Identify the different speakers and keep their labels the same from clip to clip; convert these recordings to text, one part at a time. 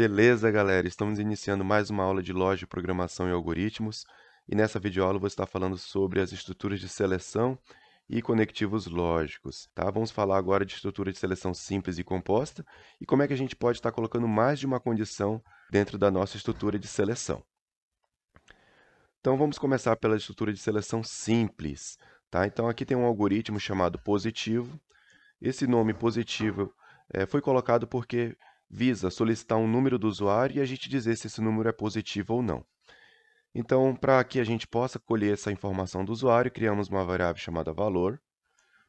Speaker 1: Beleza, galera? Estamos iniciando mais uma aula de loja de programação e algoritmos. E nessa videoaula vou estar falando sobre as estruturas de seleção e conectivos lógicos. Tá? Vamos falar agora de estrutura de seleção simples e composta e como é que a gente pode estar colocando mais de uma condição dentro da nossa estrutura de seleção. Então vamos começar pela estrutura de seleção simples. Tá? Então aqui tem um algoritmo chamado positivo. Esse nome positivo é, foi colocado porque visa solicitar um número do usuário e a gente dizer se esse número é positivo ou não. Então, para que a gente possa colher essa informação do usuário, criamos uma variável chamada valor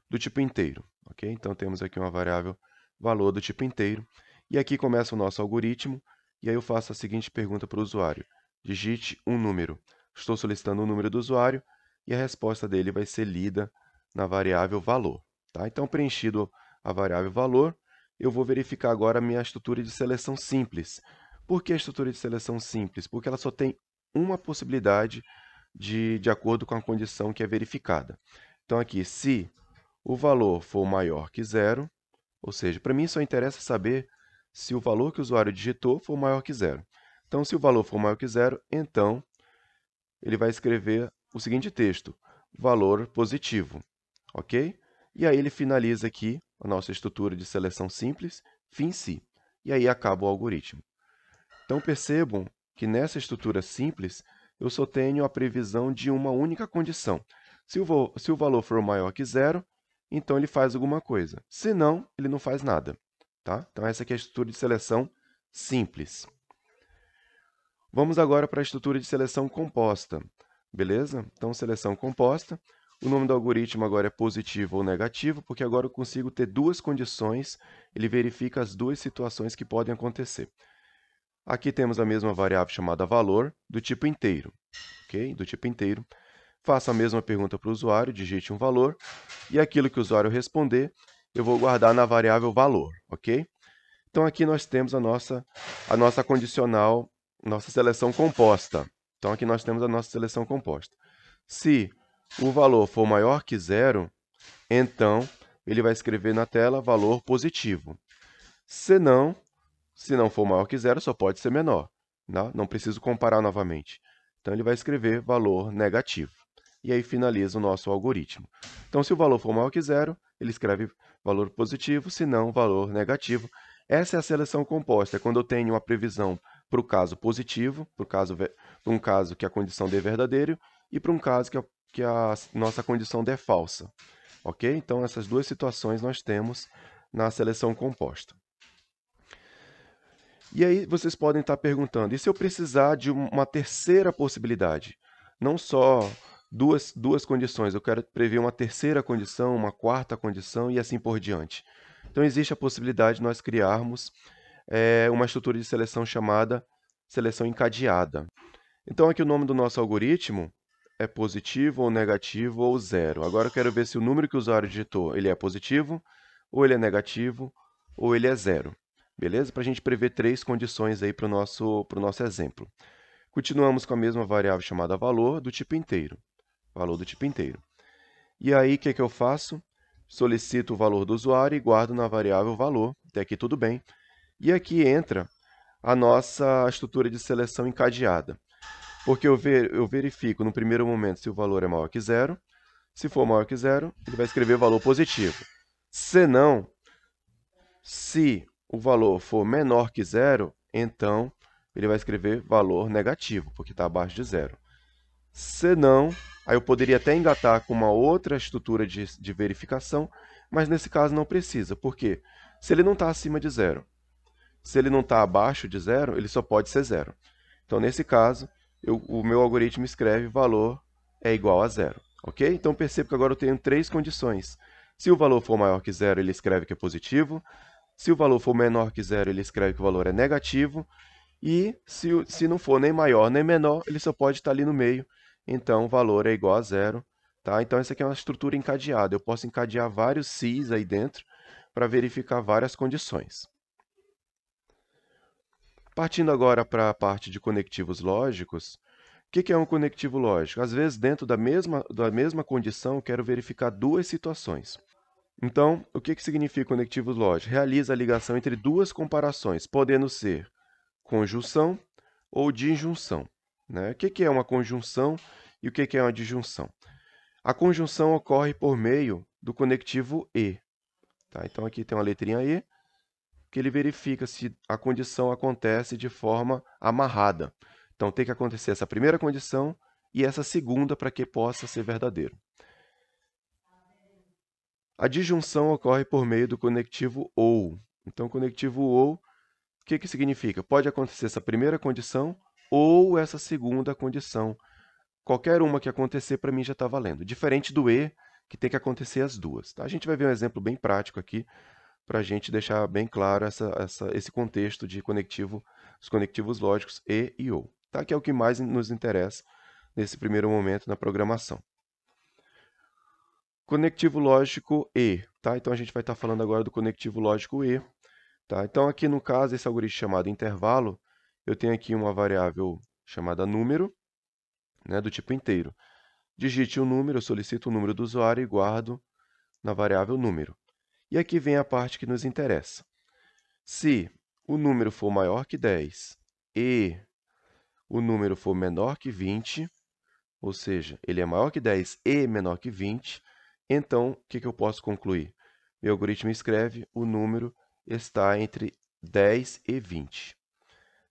Speaker 1: do tipo inteiro. Okay? Então, temos aqui uma variável valor do tipo inteiro. E aqui começa o nosso algoritmo. E aí eu faço a seguinte pergunta para o usuário. Digite um número. Estou solicitando o um número do usuário e a resposta dele vai ser lida na variável valor. Tá? Então, preenchido a variável valor, eu vou verificar agora a minha estrutura de seleção simples. Por que a estrutura de seleção simples? Porque ela só tem uma possibilidade de, de acordo com a condição que é verificada. Então, aqui, se o valor for maior que zero, ou seja, para mim só interessa saber se o valor que o usuário digitou for maior que zero. Então, se o valor for maior que zero, então ele vai escrever o seguinte texto, valor positivo, ok? E aí ele finaliza aqui a nossa estrutura de seleção simples, fim si. E aí acaba o algoritmo. Então percebam que nessa estrutura simples, eu só tenho a previsão de uma única condição. Se o, se o valor for maior que zero, então ele faz alguma coisa. Se não, ele não faz nada. Tá? Então essa aqui é a estrutura de seleção simples. Vamos agora para a estrutura de seleção composta. Beleza? Então, seleção composta o nome do algoritmo agora é positivo ou negativo, porque agora eu consigo ter duas condições, ele verifica as duas situações que podem acontecer. Aqui temos a mesma variável chamada valor, do tipo inteiro, ok? Do tipo inteiro. Faço a mesma pergunta para o usuário, digite um valor, e aquilo que o usuário responder, eu vou guardar na variável valor, ok? Então aqui nós temos a nossa, a nossa condicional, nossa seleção composta. Então aqui nós temos a nossa seleção composta. Se o valor for maior que zero, então ele vai escrever na tela valor positivo. Se não, se não for maior que zero, só pode ser menor. Né? Não preciso comparar novamente. Então, ele vai escrever valor negativo. E aí finaliza o nosso algoritmo. Então, se o valor for maior que zero, ele escreve valor positivo, se não, valor negativo. Essa é a seleção composta, é quando eu tenho uma previsão para o caso positivo, para um caso que a condição D é verdadeiro, e para um caso que a que a nossa condição D é falsa. Ok? Então, essas duas situações nós temos na seleção composta. E aí vocês podem estar perguntando, e se eu precisar de uma terceira possibilidade? Não só duas, duas condições, eu quero prever uma terceira condição, uma quarta condição e assim por diante. Então existe a possibilidade de nós criarmos é, uma estrutura de seleção chamada seleção encadeada. Então aqui o nome do nosso algoritmo é positivo ou negativo ou zero. Agora eu quero ver se o número que o usuário digitou ele é positivo, ou ele é negativo, ou ele é zero. Beleza? Para a gente prever três condições aí para o nosso, nosso exemplo. Continuamos com a mesma variável chamada valor do tipo inteiro. Valor do tipo inteiro. E aí, o que, que eu faço? Solicito o valor do usuário e guardo na variável valor. Até aqui tudo bem. E aqui entra a nossa estrutura de seleção encadeada. Porque eu, ver, eu verifico no primeiro momento se o valor é maior que zero. Se for maior que zero, ele vai escrever valor positivo. Se não, se o valor for menor que zero, então ele vai escrever valor negativo, porque está abaixo de zero. Se não, aí eu poderia até engatar com uma outra estrutura de, de verificação, mas nesse caso não precisa. Por quê? Se ele não está acima de zero, se ele não está abaixo de zero, ele só pode ser zero. Então, nesse caso, eu, o meu algoritmo escreve valor é igual a zero. Ok? Então percebo que agora eu tenho três condições. Se o valor for maior que zero, ele escreve que é positivo. Se o valor for menor que zero, ele escreve que o valor é negativo. E se, se não for nem maior nem menor, ele só pode estar ali no meio. Então, o valor é igual a zero. Tá? Então, essa aqui é uma estrutura encadeada. Eu posso encadear vários Cs aí dentro para verificar várias condições. Partindo agora para a parte de conectivos lógicos, o que, que é um conectivo lógico? Às vezes, dentro da mesma, da mesma condição, quero verificar duas situações. Então, o que, que significa conectivo lógico? Realiza a ligação entre duas comparações, podendo ser conjunção ou disjunção. Né? O que, que é uma conjunção e o que, que é uma disjunção? A conjunção ocorre por meio do conectivo E. Tá? Então, aqui tem uma letrinha E que ele verifica se a condição acontece de forma amarrada. Então tem que acontecer essa primeira condição e essa segunda para que possa ser verdadeiro. A disjunção ocorre por meio do conectivo ou. Então, o conectivo ou, o que, que significa? Pode acontecer essa primeira condição ou essa segunda condição. Qualquer uma que acontecer, para mim, já está valendo. Diferente do e, que tem que acontecer as duas. Tá? A gente vai ver um exemplo bem prático aqui para a gente deixar bem claro essa, essa, esse contexto de conectivo, os conectivos lógicos E e OU, tá? que é o que mais nos interessa nesse primeiro momento na programação. Conectivo lógico E, tá? então a gente vai estar tá falando agora do conectivo lógico E. Tá? Então aqui no caso, esse algoritmo chamado intervalo, eu tenho aqui uma variável chamada número, né, do tipo inteiro. Digite o um número, solicito o número do usuário e guardo na variável número. E aqui vem a parte que nos interessa. Se o número for maior que 10 e o número for menor que 20, ou seja, ele é maior que 10 e menor que 20, então o que, que eu posso concluir? Meu algoritmo escreve o número está entre 10 e 20.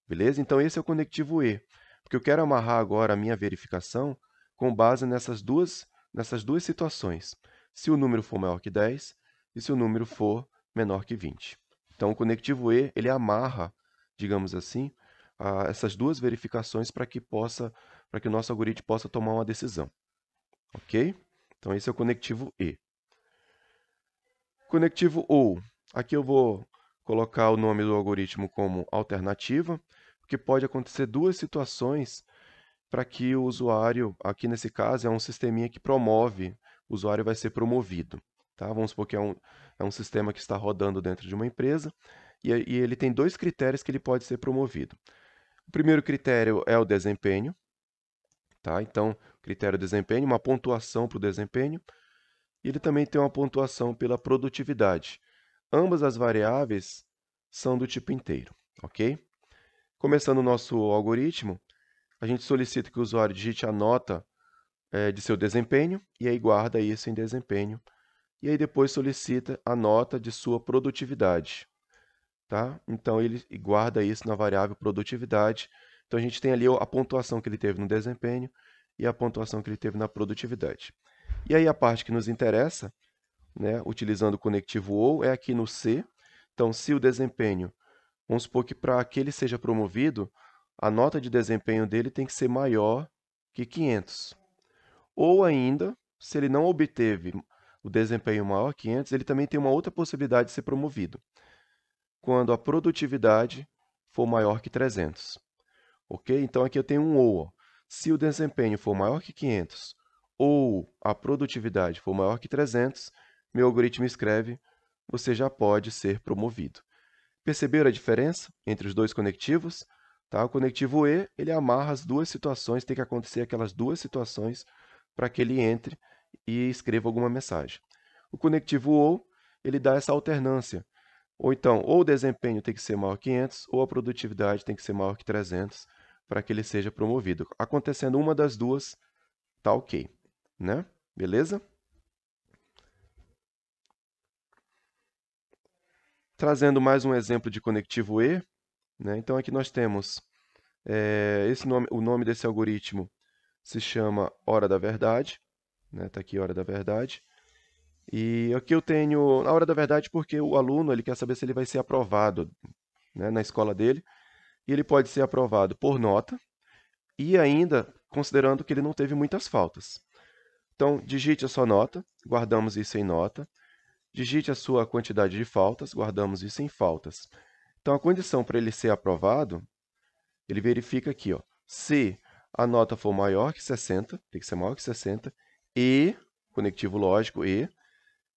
Speaker 1: Beleza? Então, esse é o conectivo E, porque eu quero amarrar agora a minha verificação com base nessas duas, nessas duas situações. Se o número for maior que 10 e se o número for menor que 20. Então, o conectivo E ele amarra, digamos assim, essas duas verificações para que possa, para que o nosso algoritmo possa tomar uma decisão. Ok? Então, esse é o conectivo E. Conectivo OU. Aqui eu vou colocar o nome do algoritmo como alternativa, porque pode acontecer duas situações para que o usuário, aqui nesse caso, é um sisteminha que promove, o usuário vai ser promovido. Tá? Vamos supor que é um, é um sistema que está rodando dentro de uma empresa e, e ele tem dois critérios que ele pode ser promovido. O primeiro critério é o desempenho. Tá? Então, critério desempenho, uma pontuação para o desempenho. E ele também tem uma pontuação pela produtividade. Ambas as variáveis são do tipo inteiro, ok? Começando o nosso algoritmo, a gente solicita que o usuário digite a nota é, de seu desempenho e aí guarda isso em desempenho e aí depois solicita a nota de sua produtividade. Tá? Então ele guarda isso na variável produtividade. Então a gente tem ali a pontuação que ele teve no desempenho e a pontuação que ele teve na produtividade. E aí a parte que nos interessa, né, utilizando o conectivo ou, é aqui no C. Então se o desempenho, vamos supor que para que ele seja promovido, a nota de desempenho dele tem que ser maior que 500. Ou ainda, se ele não obteve o desempenho maior que antes, ele também tem uma outra possibilidade de ser promovido, quando a produtividade for maior que 300. Ok? Então aqui eu tenho um OU. Se o desempenho for maior que 500 ou a produtividade for maior que 300, meu algoritmo escreve, você já pode ser promovido. Perceberam a diferença entre os dois conectivos? Tá? O conectivo E ele amarra as duas situações, tem que acontecer aquelas duas situações para que ele entre e escreva alguma mensagem o conectivo ou ele dá essa alternância. Ou então, ou o desempenho tem que ser maior que 500, ou a produtividade tem que ser maior que 300 para que ele seja promovido. Acontecendo uma das duas, tá ok, né? Beleza? Trazendo mais um exemplo de conectivo E, né? então aqui nós temos é, esse nome, o nome desse algoritmo se chama Hora da Verdade, está né? Tá aqui Hora da Verdade, e aqui eu tenho, na hora da verdade, porque o aluno ele quer saber se ele vai ser aprovado né, na escola dele. E ele pode ser aprovado por nota e ainda considerando que ele não teve muitas faltas. Então, digite a sua nota, guardamos isso em nota. Digite a sua quantidade de faltas, guardamos isso em faltas. Então, a condição para ele ser aprovado, ele verifica aqui, ó, se a nota for maior que 60, tem que ser maior que 60, e, conectivo lógico, e,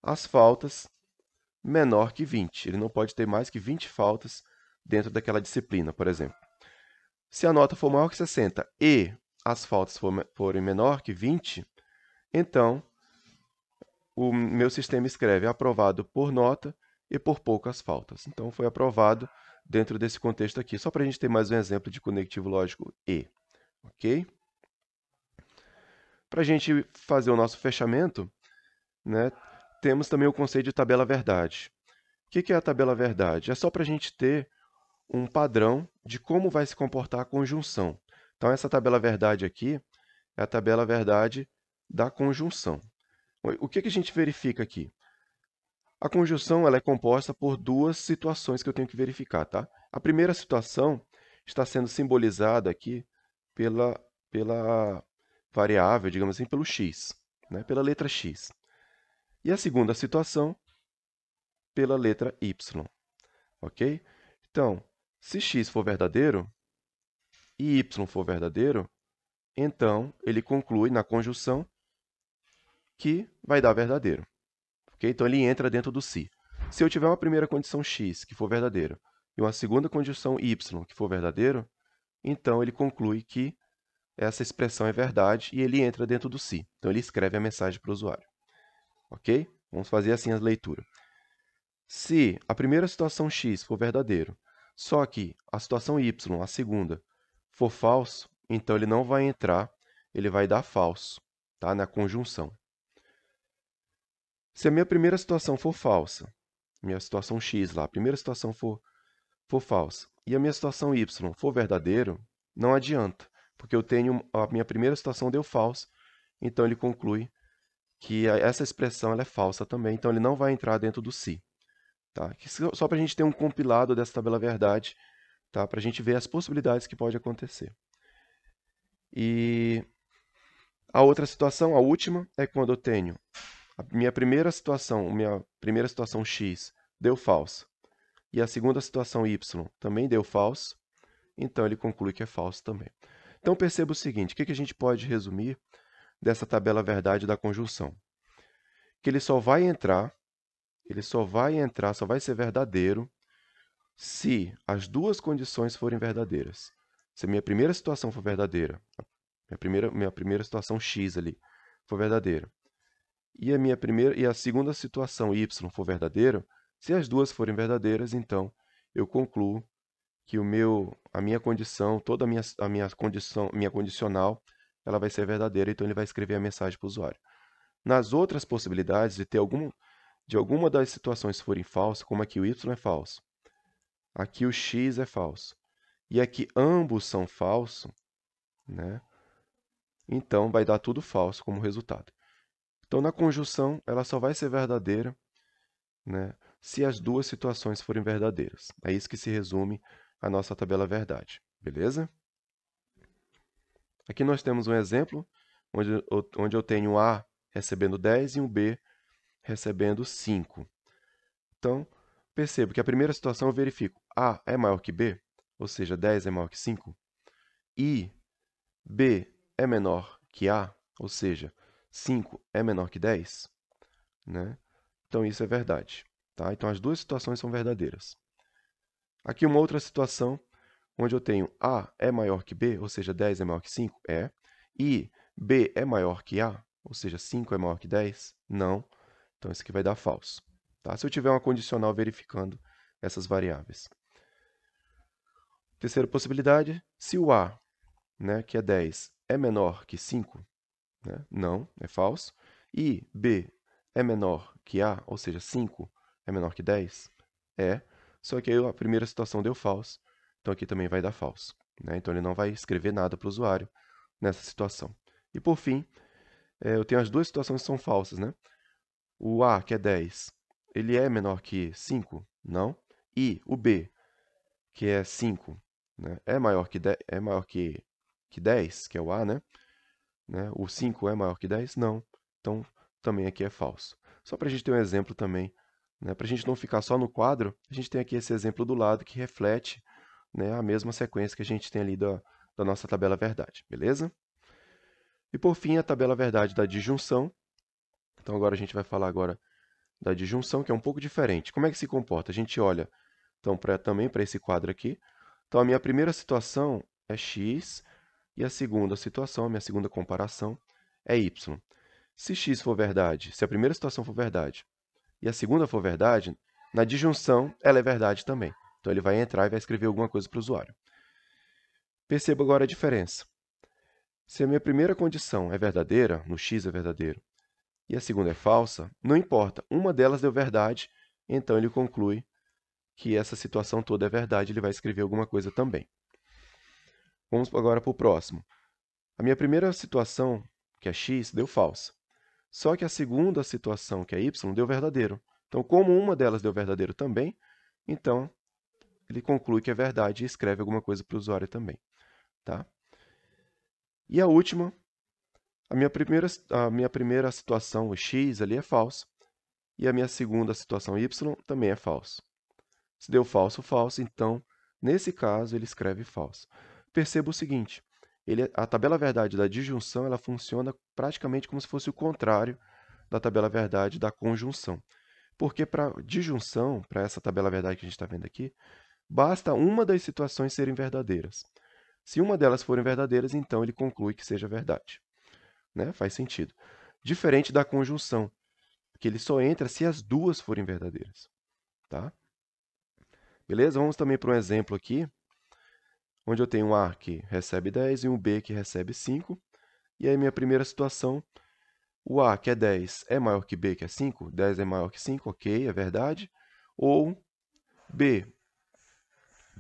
Speaker 1: as faltas menor que 20. Ele não pode ter mais que 20 faltas dentro daquela disciplina, por exemplo. Se a nota for maior que 60 e as faltas forem menor que 20, então o meu sistema escreve aprovado por nota e por poucas faltas. Então foi aprovado dentro desse contexto aqui, só para a gente ter mais um exemplo de conectivo lógico E. Ok? Para a gente fazer o nosso fechamento, né, temos também o conceito de tabela verdade. O que é a tabela verdade? É só para a gente ter um padrão de como vai se comportar a conjunção. Então, essa tabela verdade aqui é a tabela verdade da conjunção. O que, que a gente verifica aqui? A conjunção ela é composta por duas situações que eu tenho que verificar. Tá? A primeira situação está sendo simbolizada aqui pela, pela variável, digamos assim, pelo x, né? pela letra x e a segunda situação pela letra y, ok? Então, se x for verdadeiro e y for verdadeiro, então ele conclui na conjunção que vai dar verdadeiro. Okay? Então ele entra dentro do se. Si. Se eu tiver uma primeira condição x que for verdadeiro e uma segunda condição y que for verdadeiro, então ele conclui que essa expressão é verdade e ele entra dentro do se. Si. Então ele escreve a mensagem para o usuário. Ok? Vamos fazer assim a leitura. Se a primeira situação x for verdadeiro, só que a situação y, a segunda, for falso, então ele não vai entrar, ele vai dar falso, tá? Na conjunção. Se a minha primeira situação for falsa, minha situação x lá, a primeira situação for, for falsa, e a minha situação y for verdadeiro, não adianta, porque eu tenho a minha primeira situação deu falso, então ele conclui que essa expressão é falsa também, então ele não vai entrar dentro do se. Si, tá? Só para a gente ter um compilado dessa tabela verdade, tá? para a gente ver as possibilidades que pode acontecer. E a outra situação, a última, é quando eu tenho a minha primeira situação, minha primeira situação x deu falso, e a segunda situação y também deu falso, então ele conclui que é falso também. Então perceba o seguinte, o que a gente pode resumir dessa tabela verdade da conjunção. Que ele só vai entrar, ele só vai entrar, só vai ser verdadeiro se as duas condições forem verdadeiras. Se a minha primeira situação for verdadeira, minha primeira, minha primeira situação x ali for verdadeira, e a minha primeira e a segunda situação y for verdadeira, se as duas forem verdadeiras, então eu concluo que o meu a minha condição, toda a minha, a minha condição, minha condicional ela vai ser verdadeira, então ele vai escrever a mensagem para o usuário. Nas outras possibilidades de ter algum, de alguma das situações forem falsas, como aqui o Y é falso, aqui o X é falso, e aqui ambos são falsos, né? então vai dar tudo falso como resultado. Então, na conjunção, ela só vai ser verdadeira né, se as duas situações forem verdadeiras. É isso que se resume a nossa tabela verdade, beleza? Aqui nós temos um exemplo onde, onde eu tenho um A recebendo 10 e um B recebendo 5. Então, percebo que a primeira situação eu verifico A é maior que B, ou seja, 10 é maior que 5, e B é menor que A, ou seja, 5 é menor que 10. Né? Então, isso é verdade. Tá? Então, as duas situações são verdadeiras. Aqui uma outra situação onde eu tenho A é maior que B, ou seja, 10 é maior que 5? É. E B é maior que A, ou seja, 5 é maior que 10? Não. Então, isso aqui vai dar falso. Tá? Se eu tiver uma condicional verificando essas variáveis. Terceira possibilidade, se o A, né, que é 10, é menor que 5, né? não, é falso. E B é menor que A, ou seja, 5 é menor que 10, é. Só que aí a primeira situação deu falso então aqui também vai dar falso. Né? Então ele não vai escrever nada para o usuário nessa situação. E por fim, é, eu tenho as duas situações que são falsas. Né? O A, que é 10, ele é menor que 5? Não. E o B, que é 5, né? é maior, que, 10, é maior que, que 10, que é o A, né? né? O 5 é maior que 10? Não. Então também aqui é falso. Só para a gente ter um exemplo também, né? para a gente não ficar só no quadro, a gente tem aqui esse exemplo do lado que reflete né, a mesma sequência que a gente tem ali da, da nossa tabela verdade, beleza? E por fim, a tabela verdade da disjunção. Então agora a gente vai falar agora da disjunção, que é um pouco diferente. Como é que se comporta? A gente olha então, pra, também para esse quadro aqui. Então a minha primeira situação é x e a segunda situação, a minha segunda comparação é y. Se x for verdade, se a primeira situação for verdade e a segunda for verdade, na disjunção ela é verdade também. Então ele vai entrar e vai escrever alguma coisa para o usuário. Perceba agora a diferença. Se a minha primeira condição é verdadeira, no x é verdadeiro, e a segunda é falsa, não importa, uma delas deu verdade, então ele conclui que essa situação toda é verdade, ele vai escrever alguma coisa também. Vamos agora para o próximo. A minha primeira situação, que é x, deu falsa. Só que a segunda situação, que é y, deu verdadeiro. Então, como uma delas deu verdadeiro também, então ele conclui que é verdade e escreve alguma coisa para o usuário também. Tá? E a última, a minha, primeira, a minha primeira situação, o x ali, é falso, e a minha segunda situação, y, também é falso. Se deu falso, falso, então, nesse caso, ele escreve falso. Perceba o seguinte, ele, a tabela verdade da disjunção ela funciona praticamente como se fosse o contrário da tabela verdade da conjunção. Porque para disjunção, para essa tabela verdade que a gente está vendo aqui, Basta uma das situações serem verdadeiras. Se uma delas forem verdadeiras, então ele conclui que seja verdade. Né? Faz sentido. Diferente da conjunção, que ele só entra se as duas forem verdadeiras. Tá? Beleza? Vamos também para um exemplo aqui, onde eu tenho um A que recebe 10 e um B que recebe 5. E aí, minha primeira situação, o A, que é 10, é maior que B, que é 5? 10 é maior que 5, ok, é verdade. Ou B,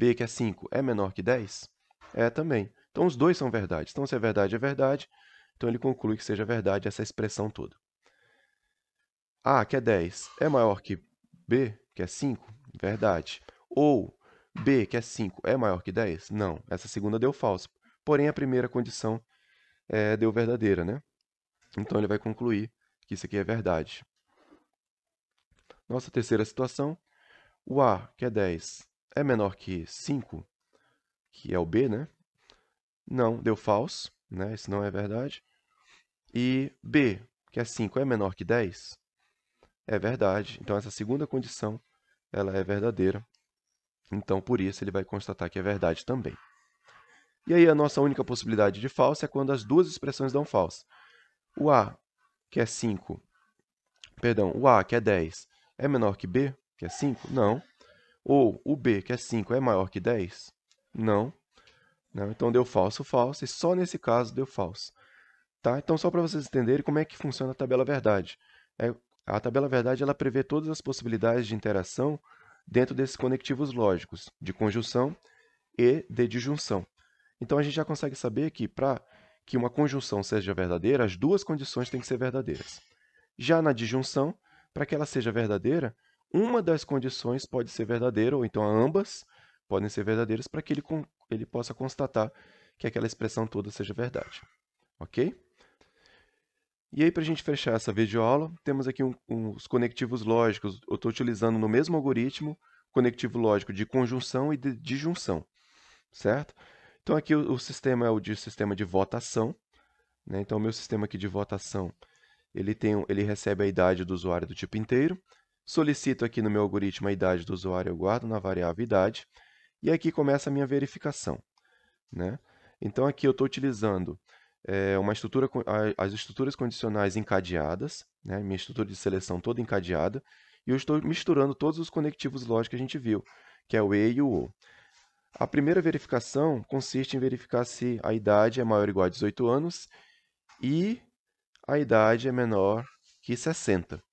Speaker 1: B, que é 5, é menor que 10? É também. Então, os dois são verdade Então, se é verdade, é verdade. Então, ele conclui que seja verdade essa expressão toda. A, que é 10, é maior que B, que é 5? Verdade. Ou B, que é 5, é maior que 10? Não, essa segunda deu falso. Porém, a primeira condição é, deu verdadeira, né? Então, ele vai concluir que isso aqui é verdade. Nossa terceira situação, o A, que é 10, é menor que 5, que é o B, né? Não, deu falso, né? Isso não é verdade. E B, que é 5, é menor que 10? É verdade. Então, essa segunda condição ela é verdadeira. Então, por isso, ele vai constatar que é verdade também. E aí, a nossa única possibilidade de falso é quando as duas expressões dão falsa. O A, que é 5, perdão, o A, que é 10, é menor que B, que é 5? Não. Ou o B, que é 5, é maior que 10? Não. não. Então deu falso, falso, e só nesse caso deu falso. Tá? Então, só para vocês entenderem como é que funciona a tabela verdade. É, a tabela verdade ela prevê todas as possibilidades de interação dentro desses conectivos lógicos, de conjunção e de disjunção. Então, a gente já consegue saber que para que uma conjunção seja verdadeira, as duas condições têm que ser verdadeiras. Já na disjunção, para que ela seja verdadeira, uma das condições pode ser verdadeira, ou então ambas podem ser verdadeiras, para que ele, ele possa constatar que aquela expressão toda seja verdade. Ok? E aí, para a gente fechar essa videoaula, temos aqui um, um, os conectivos lógicos. Eu estou utilizando no mesmo algoritmo conectivo lógico de conjunção e de disjunção, certo? Então, aqui o, o sistema é o de sistema de votação. Né? Então, o meu sistema aqui de votação, ele, tem, ele recebe a idade do usuário do tipo inteiro solicito aqui no meu algoritmo a idade do usuário, eu guardo na variável idade, e aqui começa a minha verificação. Né? Então aqui eu estou utilizando é, uma estrutura, as estruturas condicionais encadeadas, né? minha estrutura de seleção toda encadeada, e eu estou misturando todos os conectivos lógicos que a gente viu, que é o E e o O. A primeira verificação consiste em verificar se a idade é maior ou igual a 18 anos e a idade é menor que 60.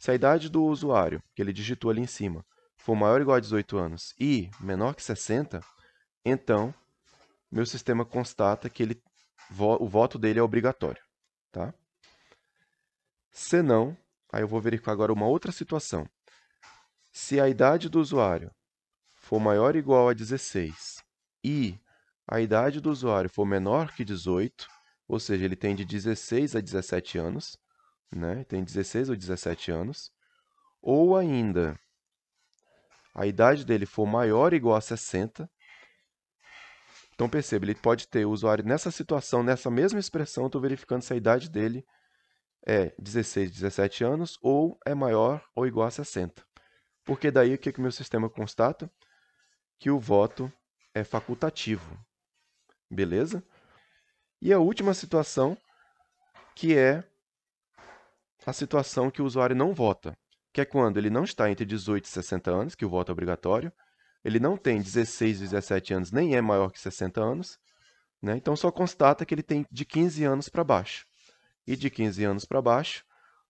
Speaker 1: Se a idade do usuário, que ele digitou ali em cima, for maior ou igual a 18 anos e menor que 60, então meu sistema constata que ele, o voto dele é obrigatório. Tá? Se não, aí eu vou verificar agora uma outra situação. Se a idade do usuário for maior ou igual a 16 e a idade do usuário for menor que 18, ou seja, ele tem de 16 a 17 anos, né? Tem 16 ou 17 anos, ou ainda a idade dele for maior ou igual a 60. Então perceba, ele pode ter o usuário nessa situação, nessa mesma expressão, estou verificando se a idade dele é 16, 17 anos ou é maior ou igual a 60. Porque daí o que, que meu sistema constata? Que o voto é facultativo. Beleza? E a última situação, que é a situação que o usuário não vota, que é quando ele não está entre 18 e 60 anos, que o voto é obrigatório, ele não tem 16, 17 anos, nem é maior que 60 anos, né? então só constata que ele tem de 15 anos para baixo. E de 15 anos para baixo,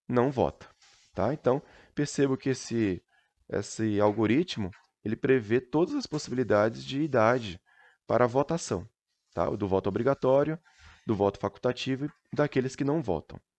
Speaker 1: não vota. Tá? Então, percebo que esse, esse algoritmo ele prevê todas as possibilidades de idade para a votação, tá? do voto obrigatório, do voto facultativo e daqueles que não votam.